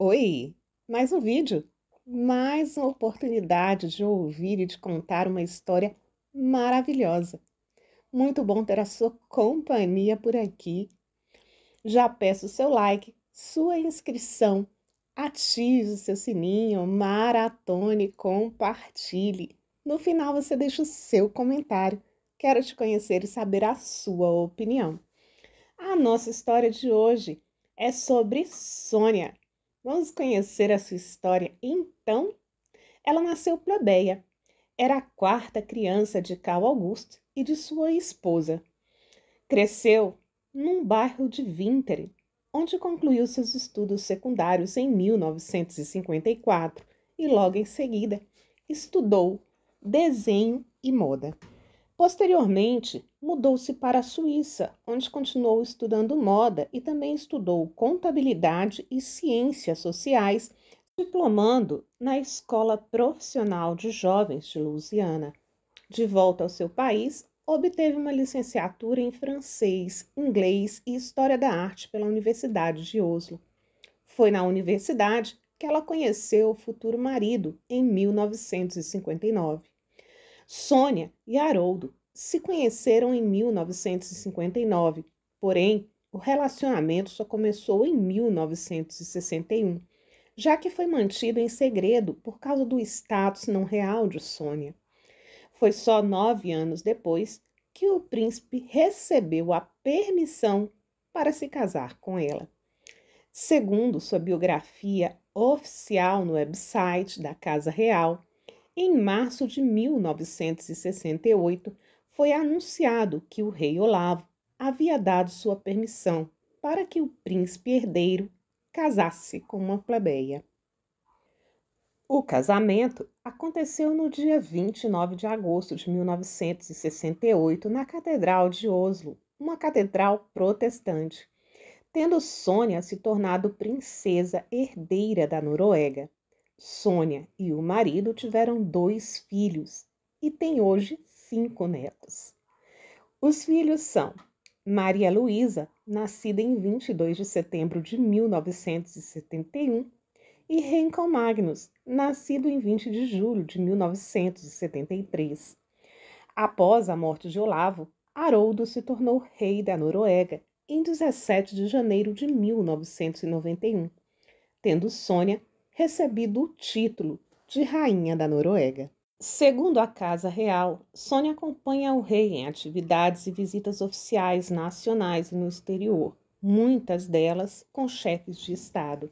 Oi, mais um vídeo, mais uma oportunidade de ouvir e de contar uma história maravilhosa. Muito bom ter a sua companhia por aqui. Já peço o seu like, sua inscrição, ative o seu sininho, maratone, compartilhe. No final você deixa o seu comentário. Quero te conhecer e saber a sua opinião. A nossa história de hoje é sobre Sônia, Vamos conhecer a sua história. Então, ela nasceu plebeia. Era a quarta criança de Carl Augusto e de sua esposa. Cresceu num bairro de Vintere, onde concluiu seus estudos secundários em 1954 e logo em seguida estudou desenho e moda. Posteriormente, mudou-se para a Suíça, onde continuou estudando moda e também estudou contabilidade e ciências sociais, diplomando na Escola Profissional de Jovens de Louisiana. De volta ao seu país, obteve uma licenciatura em francês, inglês e história da arte pela Universidade de Oslo. Foi na universidade que ela conheceu o futuro marido em 1959. Sônia e Haroldo se conheceram em 1959, porém, o relacionamento só começou em 1961, já que foi mantido em segredo por causa do status não real de Sônia. Foi só nove anos depois que o príncipe recebeu a permissão para se casar com ela. Segundo sua biografia oficial no website da Casa Real, em março de 1968, foi anunciado que o rei Olavo havia dado sua permissão para que o príncipe herdeiro casasse com uma plebeia. O casamento aconteceu no dia 29 de agosto de 1968 na Catedral de Oslo, uma catedral protestante, tendo Sônia se tornado princesa herdeira da Noruega. Sônia e o marido tiveram dois filhos e têm hoje cinco netos. Os filhos são Maria Luísa, nascida em 22 de setembro de 1971, e Renko Magnus, nascido em 20 de julho de 1973. Após a morte de Olavo, Haroldo se tornou rei da Noruega em 17 de janeiro de 1991, tendo Sônia recebido o título de Rainha da Noruega. Segundo a Casa Real, Sônia acompanha o rei em atividades e visitas oficiais nacionais e no exterior, muitas delas com chefes de Estado.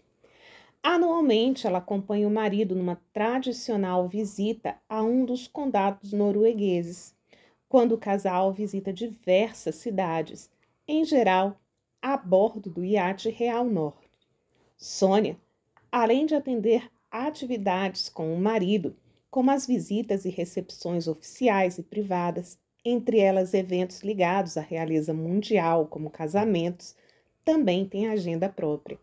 Anualmente, ela acompanha o marido numa tradicional visita a um dos condados noruegueses, quando o casal visita diversas cidades, em geral a bordo do iate Real Norte. Sônia além de atender atividades com o marido, como as visitas e recepções oficiais e privadas, entre elas eventos ligados à realeza mundial, como casamentos, também tem agenda própria.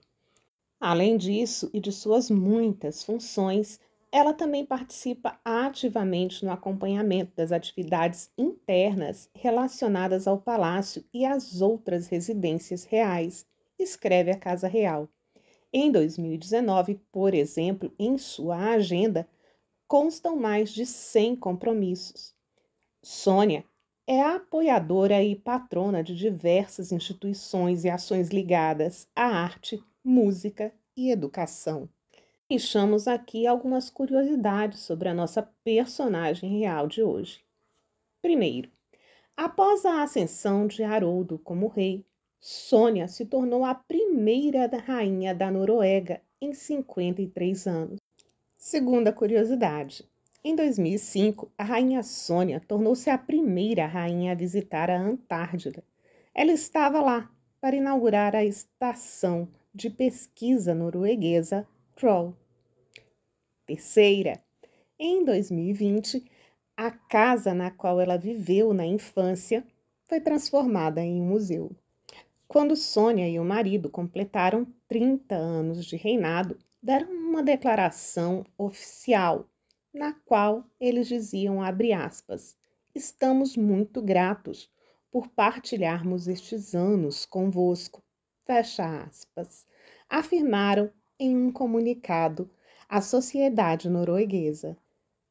Além disso e de suas muitas funções, ela também participa ativamente no acompanhamento das atividades internas relacionadas ao palácio e às outras residências reais, escreve a Casa Real. Em 2019, por exemplo, em sua agenda constam mais de 100 compromissos. Sônia é apoiadora e patrona de diversas instituições e ações ligadas à arte, música e educação. Deixamos aqui algumas curiosidades sobre a nossa personagem real de hoje. Primeiro, após a ascensão de Haroldo como rei, Sônia se tornou a primeira rainha da Noruega em 53 anos. Segunda curiosidade: em 2005, a rainha Sônia tornou-se a primeira rainha a visitar a Antártida. Ela estava lá para inaugurar a estação de pesquisa norueguesa Troll. Terceira, em 2020, a casa na qual ela viveu na infância foi transformada em um museu. Quando Sônia e o marido completaram 30 anos de reinado, deram uma declaração oficial, na qual eles diziam, aspas, estamos muito gratos por partilharmos estes anos convosco, fecha aspas, afirmaram em um comunicado à sociedade norueguesa.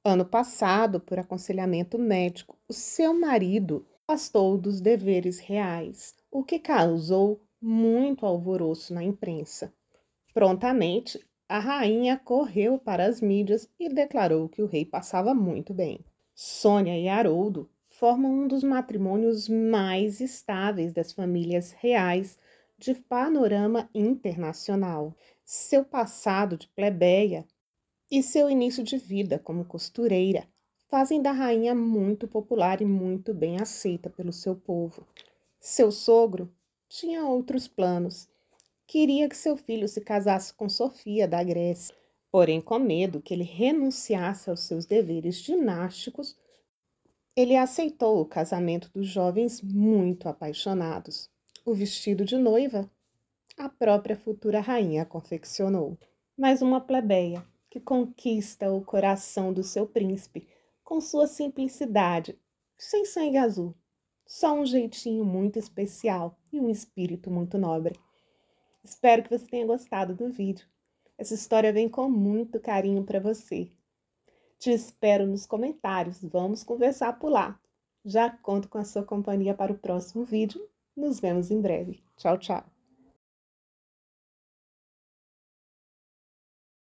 Ano passado, por aconselhamento médico, o seu marido afastou dos deveres reais, o que causou muito alvoroço na imprensa. Prontamente, a rainha correu para as mídias e declarou que o rei passava muito bem. Sônia e Haroldo formam um dos matrimônios mais estáveis das famílias reais de panorama internacional. Seu passado de plebeia e seu início de vida como costureira fazem da rainha muito popular e muito bem aceita pelo seu povo. Seu sogro tinha outros planos. Queria que seu filho se casasse com Sofia da Grécia, porém, com medo que ele renunciasse aos seus deveres dinásticos, ele aceitou o casamento dos jovens muito apaixonados. O vestido de noiva a própria futura rainha confeccionou. Mas uma plebeia que conquista o coração do seu príncipe com sua simplicidade, sem sangue azul só um jeitinho muito especial e um espírito muito nobre. Espero que você tenha gostado do vídeo. Essa história vem com muito carinho para você. Te espero nos comentários, vamos conversar por lá. Já conto com a sua companhia para o próximo vídeo. Nos vemos em breve. Tchau, tchau.